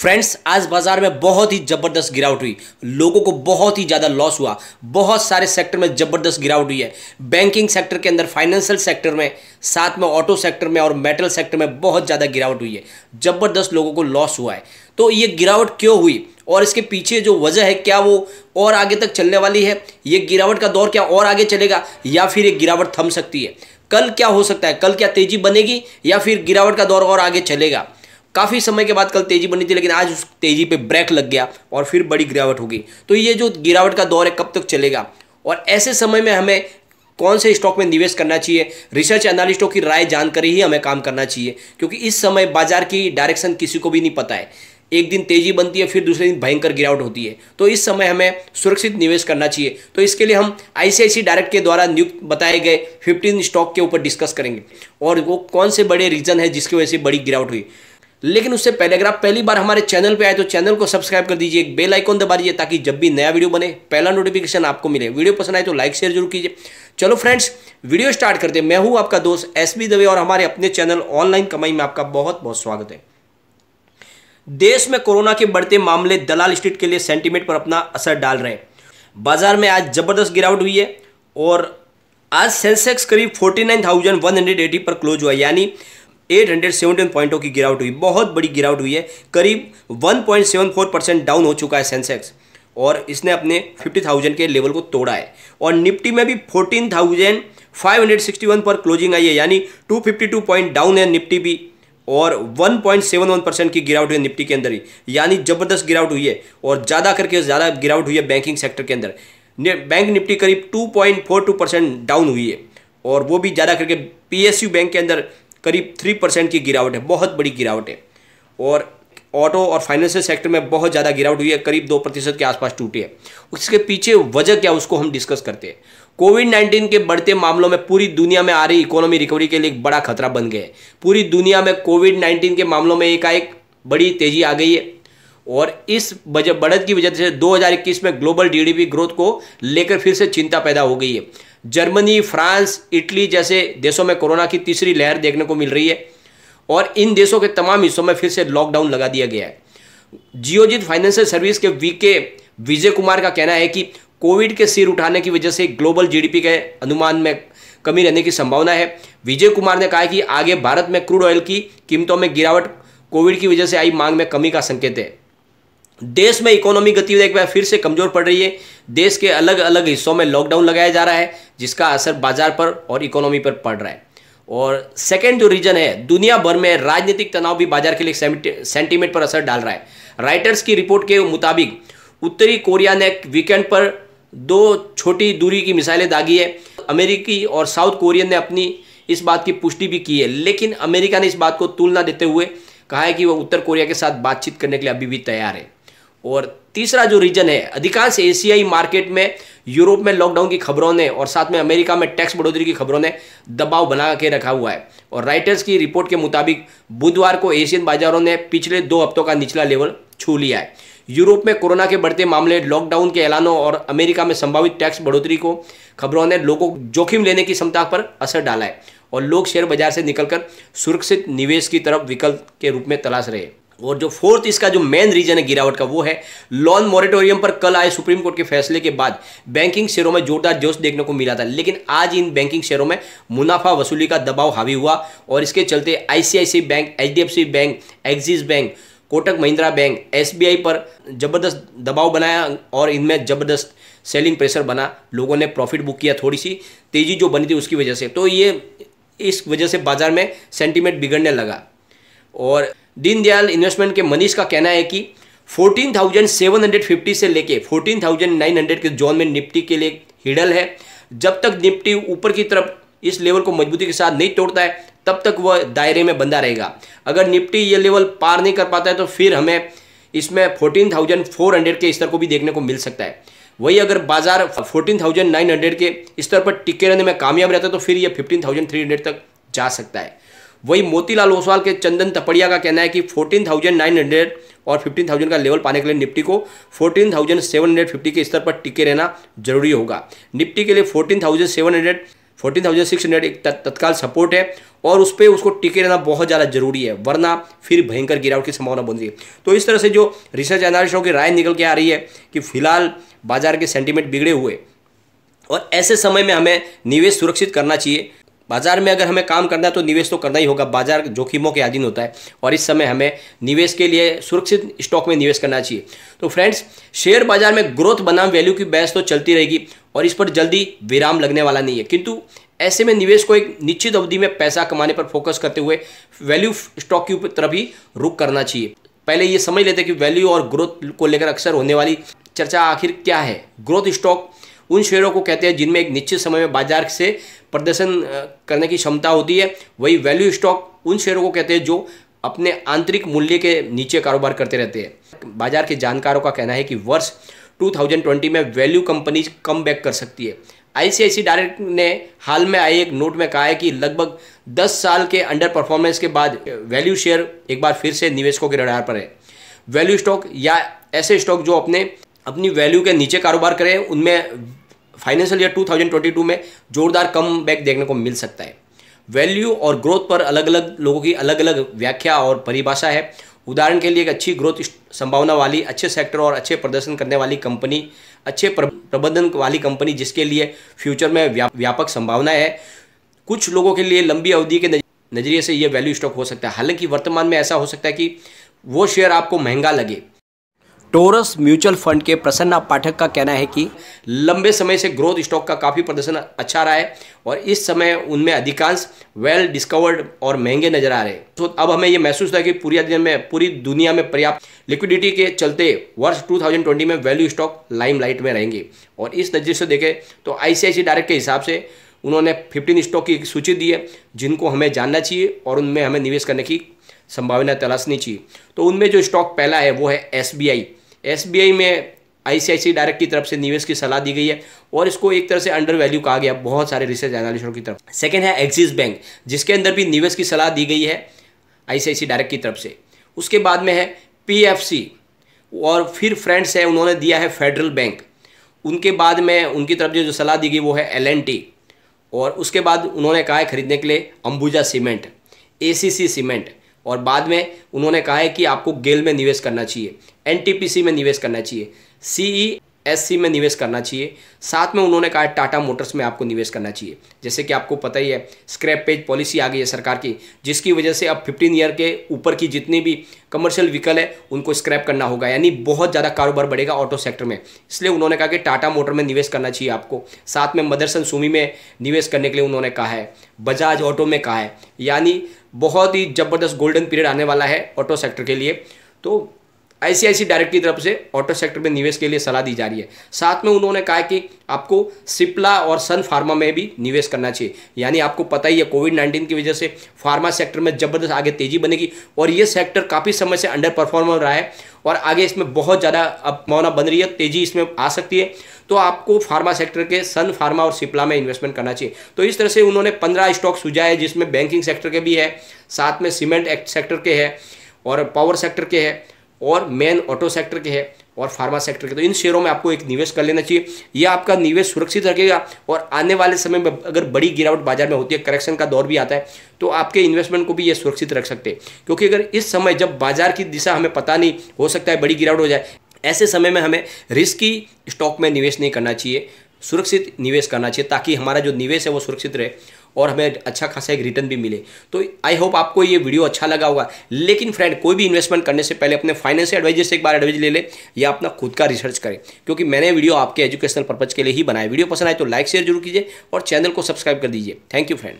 friends आज बाजार में बहुत ही जबरदस्त गिरावट हुई लोगों को बहुत ही ज़्यादा लॉस हुआ बहुत सारे सेक्टर में जबरदस्त गिरावट हुई है बैंकिंग सेक्टर के अंदर फाइनेंशियल सेक्टर में साथ में ऑटो सेक्टर में और मेटल सेक्टर में बहुत ज़्यादा गिरावट हुई है जबरदस्त लोगों को लॉस हुआ है तो ये गिरावट क्यों हुई और इसके पीछे जो वजह है क्या वो और आगे तक चलने वाली है ये गिरावट का दौर क्या और आगे चलेगा या फिर ये गिरावट थम सकती है कल क्या हो सकता है कल क्या तेज़ी बनेगी या फिर गिरावट का दौर और आगे चलेगा काफ़ी समय के बाद कल तेजी बनी थी लेकिन आज उस तेजी पे ब्रेक लग गया और फिर बड़ी गिरावट हो गई तो ये जो गिरावट का दौर है कब तक चलेगा और ऐसे समय में हमें कौन से स्टॉक में निवेश करना चाहिए रिसर्च एनालिस्टों की राय जानकर ही हमें काम करना चाहिए क्योंकि इस समय बाजार की डायरेक्शन किसी को भी नहीं पता है एक दिन तेजी बनती है फिर दूसरे दिन भयंकर गिरावट होती है तो इस समय हमें सुरक्षित निवेश करना चाहिए तो इसके लिए हम आईसीआईसी डायरेक्ट के द्वारा नियुक्त बताए गए 15 स्टॉक के ऊपर डिस्कस करेंगे और वो कौन से बड़े रीजन है जिसकी वजह से बड़ी गिरावट हुई लेकिन उससे पहले अगर आप पहली बार हमारे चैनल पे आए तो चैनल को सब्सक्राइब कर दीजिए एक बेल आइकॉन दबा दीजिए ताकि जब भी नया वीडियो बने पहला नोटिफिकेशन आपको मिले वीडियो पसंद आए तो लाइक शेयर जरूर कीजिए चलो फ्रेंड्स वीडियो स्टार्ट करते हैं मैं हूं आपका दोस्त एस बी दवे और हमारे अपने चैनल ऑनलाइन कमाई में आपका बहुत बहुत स्वागत है देश में कोरोना के बढ़ते मामले दलाल स्ट्रीट के लिए सेंटीमेंट पर अपना असर डाल रहे हैं बाजार में आज जबरदस्त गिरावट हुई है और आज सेंसेक्स करीब फोर्टी पर क्लोज हुआ यानी 817 पॉइंटों की गिरावट हुई बहुत बड़ी गिरावट हुई है करीब 1.74 परसेंट डाउन हो चुका है सेंसेक्स और इसने अपने 50,000 के लेवल को तोड़ा है और निफ्टी में भी 14,561 पर क्लोजिंग आई है यानी 252 पॉइंट डाउन है निफ्टी भी और 1.71 परसेंट की गिरावट हुई है निफ्टी के अंदर ही यानी ज़बरदस्त गिरावट हुई है और ज़्यादा करके ज़्यादा गिरावट हुई है बैंकिंग सेक्टर के अंदर बैंक निफ्टी करीब टू परसेंट डाउन हुई है और वो भी ज़्यादा करके पी बैंक के अंदर करीब थ्री परसेंट की गिरावट है बहुत बड़ी गिरावट है और ऑटो और फाइनेंशियल सेक्टर में बहुत ज़्यादा गिरावट हुई है करीब दो प्रतिशत के आसपास टूटी है उसके पीछे वजह क्या उसको हम डिस्कस करते हैं कोविड नाइन्टीन के बढ़ते मामलों में पूरी दुनिया में आ रही इकोनॉमी रिकवरी के लिए एक बड़ा खतरा बन गया है पूरी दुनिया में कोविड नाइन्टीन के मामलों में एकाएक बड़ी तेजी आ गई है और इस बजट बढ़त की वजह से 2021 में ग्लोबल जीडीपी ग्रोथ को लेकर फिर से चिंता पैदा हो गई है जर्मनी फ्रांस इटली जैसे देशों में कोरोना की तीसरी लहर देखने को मिल रही है और इन देशों के तमाम हिस्सों में फिर से लॉकडाउन लगा दिया गया है जियोजित फाइनेंशियल सर्विस के वीके विजय कुमार का कहना है कि कोविड के सिर उठाने की वजह से ग्लोबल जीडीपी के अनुमान में कमी रहने की संभावना है विजय कुमार ने कहा है कि आगे भारत में क्रूड ऑयल की कीमतों में गिरावट कोविड की वजह से आई मांग में कमी का संकेत है देश में इकोनॉमी गतिविधि एक बार फिर से कमजोर पड़ रही है देश के अलग अलग हिस्सों में लॉकडाउन लगाया जा रहा है जिसका असर बाजार पर और इकोनॉमी पर पड़ रहा है और सेकेंड जो रीजन है दुनिया भर में राजनीतिक तनाव भी बाजार के लिए सेंटीमेंट पर असर डाल रहा है राइटर्स की रिपोर्ट के मुताबिक उत्तरी कोरिया ने वीकेंड पर दो छोटी दूरी की मिसाइलें दागी है अमेरिकी और साउथ कोरियन ने अपनी इस बात की पुष्टि भी की है लेकिन अमेरिका ने इस बात को तुलना देते हुए कहा है कि वह उत्तर कोरिया के साथ बातचीत करने के लिए अभी भी तैयार है और तीसरा जो रीजन है अधिकांश एशियाई मार्केट में यूरोप में लॉकडाउन की खबरों ने और साथ में अमेरिका में टैक्स बढ़ोतरी की खबरों ने दबाव बना के रखा हुआ है और राइटर्स की रिपोर्ट के मुताबिक बुधवार को एशियन बाजारों ने पिछले दो हफ्तों का निचला लेवल छू लिया है यूरोप में कोरोना के बढ़ते मामले लॉकडाउन के ऐलानों और अमेरिका में संभावित टैक्स बढ़ोतरी को खबरों ने लोगों को जोखिम लेने की क्षमता पर असर डाला है और लोग शेयर बाजार से निकलकर सुरक्षित निवेश की तरफ विकल्प के रूप में तलाश रहे और जो फोर्थ इसका जो मेन रीजन है गिरावट का वो है लोन मॉरेटोरियम पर कल आए सुप्रीम कोर्ट के फैसले के बाद बैंकिंग शेयरों में जोरदार जोश देखने को मिला था लेकिन आज इन बैंकिंग शेयरों में मुनाफा वसूली का दबाव हावी हुआ और इसके चलते ICICI bank HDFC bank Axis bank Kotak Mahindra bank एस पर जबरदस्त दबाव बनाया और इनमें जबरदस्त सेलिंग प्रेशर बना लोगों ने प्रॉफिट बुक किया थोड़ी सी तेजी जो बनी थी उसकी वजह से तो ये इस वजह से बाजार में सेंटिमेंट बिगड़ने लगा और दीनदयाल इन्वेस्टमेंट के मनीष का कहना है कि 14,750 से लेके 14,900 के जोन में निफ्टी के लिए हिडल है जब तक निफ्टी ऊपर की तरफ इस लेवल को मजबूती के साथ नहीं तोड़ता है तब तक वह दायरे में बंधा रहेगा अगर निफ्टी ये लेवल पार नहीं कर पाता है तो फिर हमें इसमें हंड्रेड के स्तर को भी देखने को मिल सकता है वही अगर बाजार 14,900 के स्तर पर टिके रहने में कामयाब रहता है तो फिर यह 15,300 तक जा सकता है वही मोतीलाल ओसवाल के चंदन तपड़िया का कहना है कि 14,900 और 15,000 का लेवल पाने के लिए निफ्टी को 14,750 के स्तर पर टिके रहना जरूरी होगा निफ्टी के लिए 14,700 14,600 एक तत्काल सपोर्ट है और उस पर उसको टिके रहना बहुत ज़्यादा जरूरी है वरना फिर भयंकर गिरावट की संभावना बन रही है तो इस तरह से जो रिसर्च एनालिस्टों की राय निकल के आ रही है कि फिलहाल बाजार के सेंटिमेंट बिगड़े हुए और ऐसे समय में हमें निवेश सुरक्षित करना चाहिए बाजार में अगर हमें काम करना है तो निवेश तो करना ही होगा बाजार जोखिमों के अधीन होता है और इस समय हमें निवेश के लिए सुरक्षित स्टॉक में निवेश करना चाहिए तो फ्रेंड्स शेयर बाजार में ग्रोथ बनाम वैल्यू की बहस तो चलती रहेगी और इस पर जल्दी विराम लगने वाला नहीं है किंतु ऐसे में निवेश को एक निश्चित अवधि में पैसा कमाने पर फोकस करते हुए वैल्यू स्टॉक की तरफ ही रुख करना चाहिए पहले ये समझ लेते कि वैल्यू और ग्रोथ को लेकर अक्सर होने वाली चर्चा आखिर क्या है ग्रोथ स्टॉक उन शेयरों को कहते हैं जिनमें एक निश्चित समय में बाजार से प्रदर्शन करने की क्षमता होती है वही वैल्यू स्टॉक उन शेयरों को कहते हैं जो अपने आंतरिक मूल्य के नीचे कारोबार करते रहते हैं बाजार के जानकारों का कहना है कि वर्ष 2020 में वैल्यू कंपनीज कम बैक कर सकती है आईसीआईसी डायरेक्ट ने हाल में आई एक नोट में कहा है कि लगभग 10 साल के अंडर परफॉर्मेंस के बाद वैल्यू शेयर एक बार फिर से निवेशकों के रडार पर है वैल्यू स्टॉक या ऐसे स्टॉक जो अपने अपनी वैल्यू के नीचे कारोबार करें उनमें फाइनेंशियल ईयर 2022 में जोरदार कम बैक देखने को मिल सकता है वैल्यू और ग्रोथ पर अलग अलग लोगों की अलग अलग व्याख्या और परिभाषा है उदाहरण के लिए एक अच्छी ग्रोथ संभावना वाली अच्छे सेक्टर और अच्छे प्रदर्शन करने वाली कंपनी अच्छे प्रबंधन वाली कंपनी जिसके लिए फ्यूचर में व्यापक संभावना है कुछ लोगों के लिए लंबी अवधि के नज़रिए से यह वैल्यू स्टॉक हो सकता है हालांकि वर्तमान में ऐसा हो सकता है कि वो शेयर आपको महंगा लगे टोरस म्यूचुअल फंड के प्रसन्ना पाठक का कहना है कि लंबे समय से ग्रोथ स्टॉक का काफ़ी प्रदर्शन अच्छा रहा है और इस समय उनमें अधिकांश वेल डिस्कवर्ड और महंगे नजर आ रहे हैं तो अब हमें यह महसूस होता है कि पूरी दिन में पूरी दुनिया में पर्याप्त लिक्विडिटी के चलते वर्ष 2020 में वैल्यू स्टॉक लाइमलाइट में रहेंगे और इस नज़र से देखें तो आई डायरेक्ट के हिसाब से उन्होंने फिफ्टीन स्टॉक की सूची दी है जिनको हमें जानना चाहिए और उनमें हमें निवेश करने की संभावना तलाशनी चाहिए तो उनमें जो स्टॉक पहला है वो है एस एसबीआई में आईसीआईसी डायरेक्ट की तरफ से निवेश की सलाह दी गई है और इसको एक तरह से अंडर वैल्यू कहा गया बहुत सारे रिसर्च एनालिस्टों की तरफ सेकेंड है एक्सिस बैंक जिसके अंदर भी निवेश की सलाह दी गई है आईसीआईसी डायरेक्ट की तरफ से उसके बाद में है पी और फिर फ्रेंड्स है उन्होंने दिया है फेडरल बैंक उनके बाद में उनकी तरफ से जो सलाह दी गई वो है एल और उसके बाद उन्होंने कहा है खरीदने के लिए अंबुजा सीमेंट ए सीमेंट और बाद में उन्होंने कहा है कि आपको गेल में निवेश करना चाहिए एनटीपीसी में निवेश करना चाहिए सीई एस में निवेश करना चाहिए साथ में उन्होंने कहा टाटा मोटर्स में आपको निवेश करना चाहिए जैसे कि आपको पता ही है स्क्रैप पेज पॉलिसी आ गई है सरकार की जिसकी वजह से अब 15 ईयर के ऊपर की जितनी भी कमर्शियल व्हीकल है उनको स्क्रैप करना होगा यानी बहुत ज़्यादा कारोबार बढ़ेगा ऑटो सेक्टर में इसलिए उन्होंने कहा कि टाटा मोटर में निवेश करना चाहिए आपको साथ में मदरसन सूमी में निवेश करने के लिए उन्होंने कहा है बजाज ऑटो में कहा है यानी बहुत ही ज़बरदस्त गोल्डन पीरियड आने वाला है ऑटो सेक्टर के लिए तो आईसीआईसी डायरेक्ट की तरफ से ऑटो सेक्टर में निवेश के लिए सलाह दी जा रही है साथ में उन्होंने कहा कि आपको सिप्ला और सन फार्मा में भी निवेश करना चाहिए यानी आपको पता ही है कोविड नाइन्टीन की वजह से फार्मा सेक्टर में जबरदस्त आगे तेजी बनेगी और ये सेक्टर काफ़ी समय से अंडर परफॉर्म हो रहा है और आगे इसमें बहुत ज़्यादा अब बन रही है तेजी इसमें आ सकती है तो आपको फार्मा सेक्टर के सन फार्मा और सिप्ला में इन्वेस्टमेंट करना चाहिए तो इस तरह से उन्होंने पंद्रह स्टॉक सुझाए हैं जिसमें बैंकिंग सेक्टर के भी है साथ में सीमेंट सेक्टर के है और पावर सेक्टर के है और मेन ऑटो सेक्टर के है और फार्मा सेक्टर के तो इन शेयरों में आपको एक निवेश कर लेना चाहिए यह आपका निवेश सुरक्षित रखेगा और आने वाले समय में अगर बड़ी गिरावट बाजार में होती है करेक्शन का दौर भी आता है तो आपके इन्वेस्टमेंट को भी ये सुरक्षित रख सकते हैं क्योंकि अगर इस समय जब बाजार की दिशा हमें पता नहीं हो सकता है बड़ी गिरावट हो जाए ऐसे समय में हमें रिस्की स्टॉक में निवेश नहीं करना चाहिए सुरक्षित निवेश करना चाहिए ताकि हमारा जो निवेश है वो सुरक्षित रहे और हमें अच्छा खासा एक रिटर्न भी मिले तो आई होप आपको ये वीडियो अच्छा लगा होगा लेकिन फ्रेंड कोई भी इन्वेस्टमेंट करने से पहले अपने फाइनेंशियल एडवाइजर से एक बार एडवाइज ले ले या अपना खुद का रिसर्च करें क्योंकि मैंने वीडियो आपके एजुकेशनल पर्पज के लिए ही बनाया वीडियो पसंद आए तो लाइक शेयर जरूर कीजिए और चैनल को सब्सक्राइब कर दीजिए थैंक यू फ्रेंड